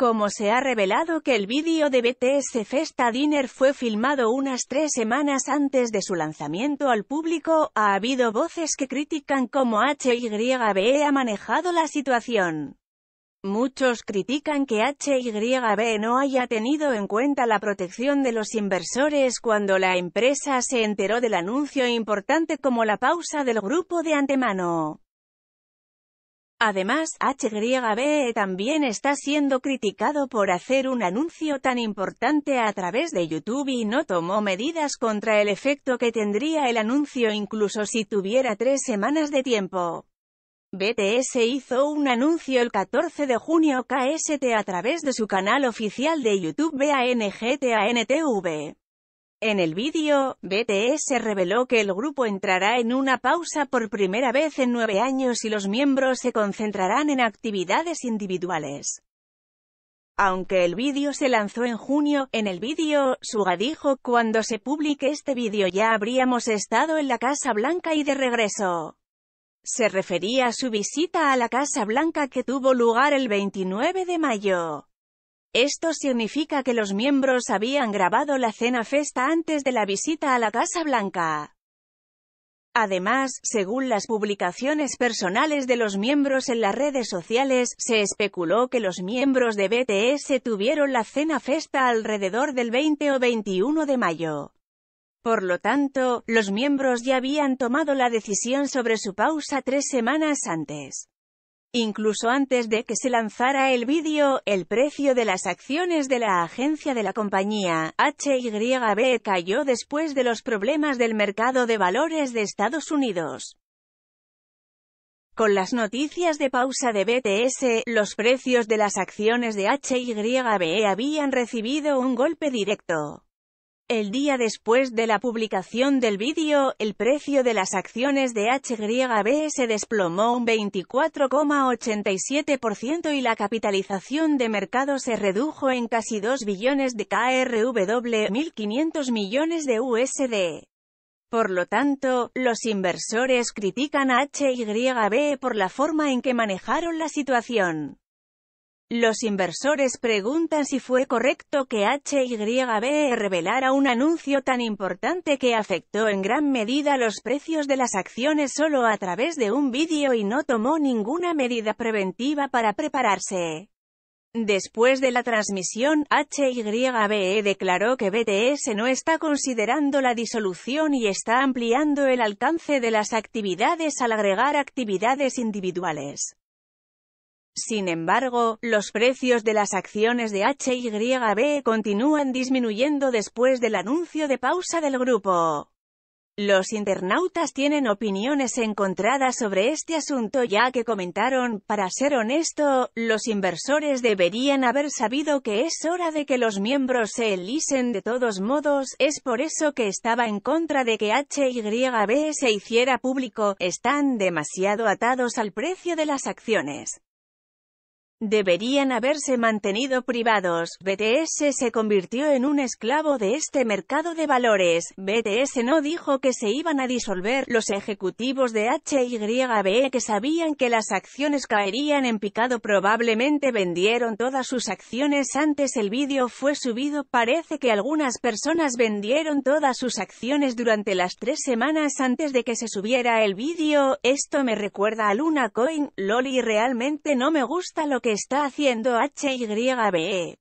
Como se ha revelado que el vídeo de BTS Festa Dinner fue filmado unas tres semanas antes de su lanzamiento al público, ha habido voces que critican cómo HYBE ha manejado la situación. Muchos critican que HYBE no haya tenido en cuenta la protección de los inversores cuando la empresa se enteró del anuncio importante como la pausa del grupo de antemano. Además, HYB también está siendo criticado por hacer un anuncio tan importante a través de YouTube y no tomó medidas contra el efecto que tendría el anuncio incluso si tuviera tres semanas de tiempo. BTS hizo un anuncio el 14 de junio KST a través de su canal oficial de YouTube BANGTANTV. En el vídeo, BTS reveló que el grupo entrará en una pausa por primera vez en nueve años y los miembros se concentrarán en actividades individuales. Aunque el vídeo se lanzó en junio, en el vídeo, Suga dijo, cuando se publique este vídeo ya habríamos estado en la Casa Blanca y de regreso. Se refería a su visita a la Casa Blanca que tuvo lugar el 29 de mayo. Esto significa que los miembros habían grabado la cena festa antes de la visita a la Casa Blanca. Además, según las publicaciones personales de los miembros en las redes sociales, se especuló que los miembros de BTS tuvieron la cena festa alrededor del 20 o 21 de mayo. Por lo tanto, los miembros ya habían tomado la decisión sobre su pausa tres semanas antes. Incluso antes de que se lanzara el vídeo, el precio de las acciones de la agencia de la compañía, HYB, cayó después de los problemas del mercado de valores de Estados Unidos. Con las noticias de pausa de BTS, los precios de las acciones de HYBE habían recibido un golpe directo. El día después de la publicación del vídeo, el precio de las acciones de HYB se desplomó un 24,87% y la capitalización de mercado se redujo en casi 2 billones de KRW, 1.500 millones de USD. Por lo tanto, los inversores critican a HYB por la forma en que manejaron la situación. Los inversores preguntan si fue correcto que HYBE revelara un anuncio tan importante que afectó en gran medida los precios de las acciones solo a través de un vídeo y no tomó ninguna medida preventiva para prepararse. Después de la transmisión, HYBE declaró que BTS no está considerando la disolución y está ampliando el alcance de las actividades al agregar actividades individuales. Sin embargo, los precios de las acciones de HYB continúan disminuyendo después del anuncio de pausa del grupo. Los internautas tienen opiniones encontradas sobre este asunto ya que comentaron, para ser honesto, los inversores deberían haber sabido que es hora de que los miembros se elisen de todos modos, es por eso que estaba en contra de que HYB se hiciera público, están demasiado atados al precio de las acciones deberían haberse mantenido privados. BTS se convirtió en un esclavo de este mercado de valores. BTS no dijo que se iban a disolver. Los ejecutivos de HYBE que sabían que las acciones caerían en picado probablemente vendieron todas sus acciones antes el vídeo fue subido. Parece que algunas personas vendieron todas sus acciones durante las tres semanas antes de que se subiera el vídeo. Esto me recuerda a Luna Coin. Loli realmente no me gusta lo que está haciendo HYBE.